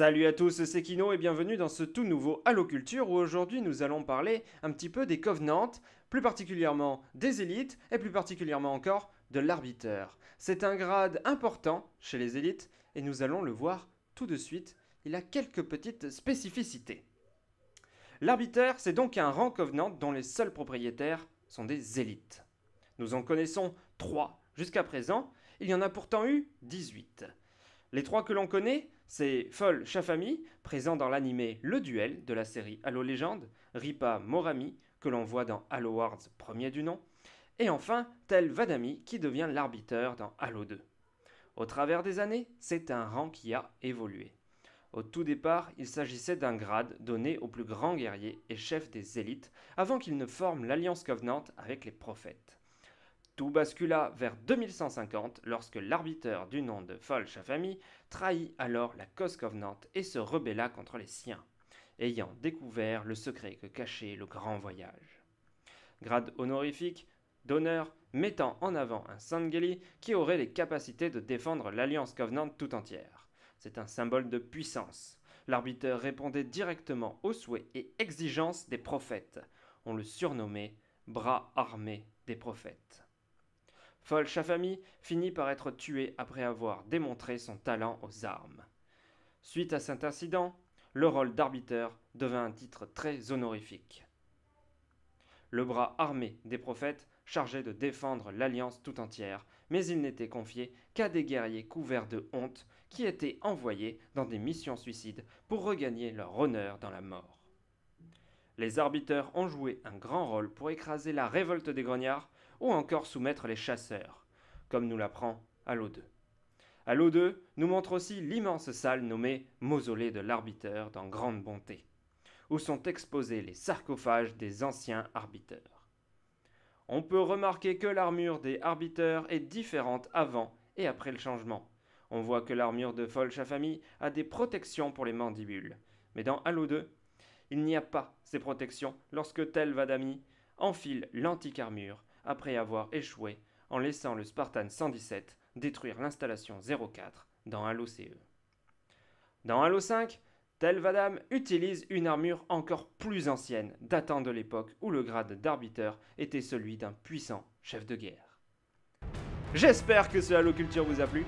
Salut à tous, c'est Kino et bienvenue dans ce tout nouveau Halo Culture où aujourd'hui nous allons parler un petit peu des Covenants, plus particulièrement des élites et plus particulièrement encore de l'arbiteur. C'est un grade important chez les élites et nous allons le voir tout de suite, il a quelques petites spécificités. L'arbiteur, c'est donc un rang Covenant dont les seuls propriétaires sont des élites. Nous en connaissons 3 jusqu'à présent, il y en a pourtant eu 18. Les trois que l'on connaît c'est Fol Shafami, présent dans l'animé Le Duel de la série Halo Légende, Ripa Morami, que l'on voit dans Halo Wars premier du nom, et enfin Tel Vadami qui devient l'arbiteur dans Halo 2. Au travers des années, c'est un rang qui a évolué. Au tout départ, il s'agissait d'un grade donné aux plus grands guerriers et chef des élites avant qu'il ne forme l'alliance covenante avec les prophètes. Tout bascula vers 2150 lorsque l'arbiteur du nom de Falchafami trahit alors la cause covenante et se rebella contre les siens, ayant découvert le secret que cachait le grand voyage. Grade honorifique, d'honneur, mettant en avant un Sangeli qui aurait les capacités de défendre l'Alliance Covenant tout entière. C'est un symbole de puissance. L'arbiteur répondait directement aux souhaits et exigences des prophètes. On le surnommait bras armé des prophètes. Fol Shafami finit par être tué après avoir démontré son talent aux armes. Suite à cet incident, le rôle d'arbiteur devint un titre très honorifique. Le bras armé des prophètes chargé de défendre l'Alliance tout entière, mais il n'était confié qu'à des guerriers couverts de honte qui étaient envoyés dans des missions suicides pour regagner leur honneur dans la mort. Les arbitres ont joué un grand rôle pour écraser la révolte des grognards ou encore soumettre les chasseurs, comme nous l'apprend Halo 2. Halo 2 nous montre aussi l'immense salle nommée Mausolée de l'Arbiteur dans Grande Bonté, où sont exposés les sarcophages des anciens arbitres. On peut remarquer que l'armure des arbiteurs est différente avant et après le changement. On voit que l'armure de famille a des protections pour les mandibules, mais dans Halo 2, il n'y a pas ces protections lorsque tel Vadami enfile armure après avoir échoué en laissant le Spartan 117 détruire l'installation 04 dans Halo CE. Dans Halo 5, Tel Vadam utilise une armure encore plus ancienne, datant de l'époque où le grade d'arbiteur était celui d'un puissant chef de guerre. J'espère que ce Halo Culture vous a plu.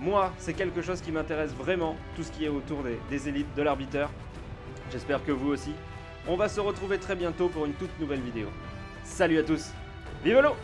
Moi, c'est quelque chose qui m'intéresse vraiment, tout ce qui est autour des, élites, de l'arbiteur. J'espère que vous aussi. On va se retrouver très bientôt pour une toute nouvelle vidéo. Salut à tous Vive l'eau